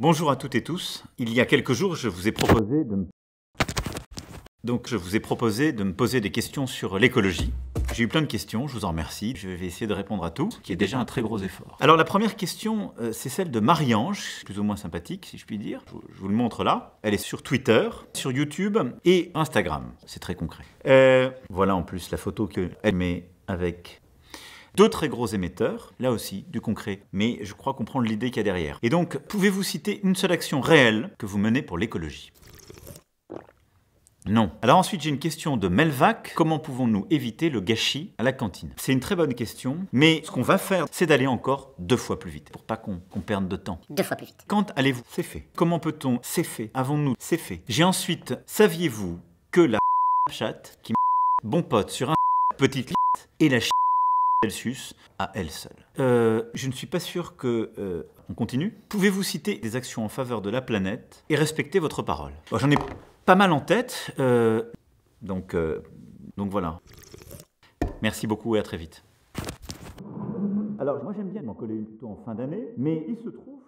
Bonjour à toutes et tous. Il y a quelques jours, je vous ai proposé de me... Donc, je vous ai proposé de me poser des questions sur l'écologie. J'ai eu plein de questions, je vous en remercie. Je vais essayer de répondre à tout, ce qui est déjà un très gros effort. Alors, la première question, euh, c'est celle de Marie-Ange, plus ou moins sympathique, si je puis dire. Je, vous le montre là. Elle est sur Twitter, sur YouTube et Instagram. C'est très concret. Euh, voilà en plus la photo qu'elle met avec deux très gros émetteurs, là aussi du concret, mais je crois comprendre l'idée qu'il y a derrière. Et donc, pouvez-vous citer une seule action réelle que vous menez pour l'écologie non. Alors ensuite, j'ai une question de Melvac. Comment pouvons-nous éviter le gâchis à la cantine C'est une très bonne question, mais ce qu'on va faire, c'est d'aller encore deux fois plus vite, pour pas qu'on perde de temps. Deux fois plus vite. Quand allez-vous C'est fait. Comment peut-on C'est fait. Avons-nous C'est fait. J'ai ensuite, saviez-vous que la chatte qui bon pote sur un petit lit et la Celsius à elle seule. Euh, je ne suis pas sûr que... Euh, on continue. Pouvez-vous citer des actions en faveur de la planète et respecter votre parole J'en ai pas mal en tête, euh, donc, donc voilà. Merci beaucoup et à très vite. Alors moi j'aime bien m'en coller une plutôt en fin d'année, mais il se trouve...